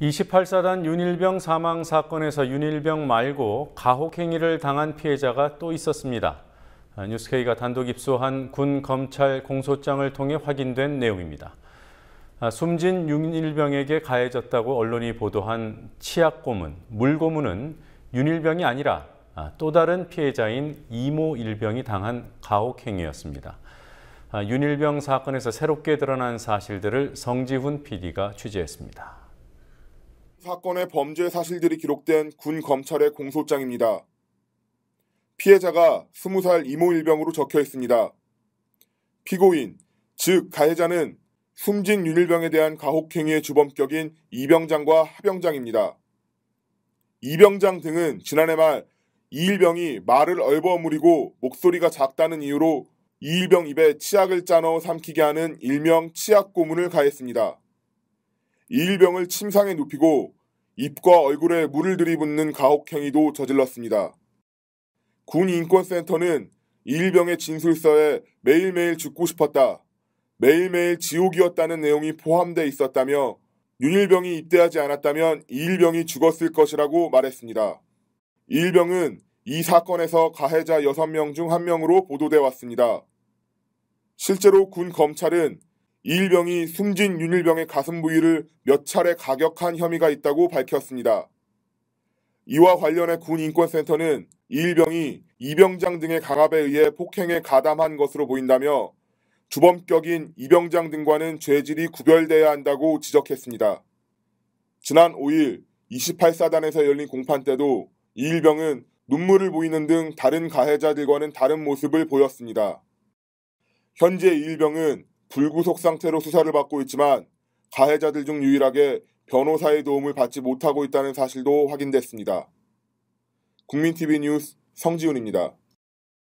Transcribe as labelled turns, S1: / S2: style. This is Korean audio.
S1: 28사단 윤일병 사망 사건에서 윤일병 말고 가혹행위를 당한 피해자가 또 있었습니다. 아, 뉴스케이가 단독 입수한 군 검찰 공소장을 통해 확인된 내용입니다. 아, 숨진 윤일병에게 가해졌다고 언론이 보도한 치약고문, 물고문은 윤일병이 아니라 아, 또 다른 피해자인 이모일병이 당한 가혹행위였습니다. 윤일병 사건에서 새롭게 드러난 사실들을 성지훈 PD가 취재했습니다.
S2: 사건의 범죄 사실들이 기록된 군 검찰의 공소장입니다. 피해자가 20살 이모 일병으로 적혀 있습니다. 피고인, 즉 가해자는 숨진 윤일병에 대한 가혹행위의 주범격인 이병장과 하병장입니다. 이병장 등은 지난해 말 이일병이 말을 얼버무리고 목소리가 작다는 이유로 이일병 입에 치약을 짜넣어 삼키게 하는 일명 치약 고문을 가했습니다. 이일병을 침상에 눕히고 입과 얼굴에 물을 들이붓는 가혹행위도 저질렀습니다. 군 인권센터는 이일병의 진술서에 매일매일 죽고 싶었다. 매일매일 지옥이었다는 내용이 포함돼 있었다며 윤일병이 입대하지 않았다면 이일병이 죽었을 것이라고 말했습니다. 이일병은 이 사건에서 가해자 6명 중 1명으로 보도돼 왔습니다. 실제로 군 검찰은 이일병이 숨진 윤일병의 가슴 부위를 몇 차례 가격한 혐의가 있다고 밝혔습니다. 이와 관련해 군인권센터는 이일병이 이병장 등의 강압에 의해 폭행에 가담한 것으로 보인다며 주범격인 이병장 등과는 죄질이 구별돼야 한다고 지적했습니다. 지난 5일 28사단에서 열린 공판 때도 이일병은 눈물을 보이는 등 다른 가해자들과는 다른 모습을 보였습니다. 현재 이일병은 불구속 상태로 수사를 받고 있지만 가해자들 중 유일하게 변호사의 도움을 받지 못하고 있다는 사실도 확인됐습니다. 국민TV 뉴스 성지훈입니다.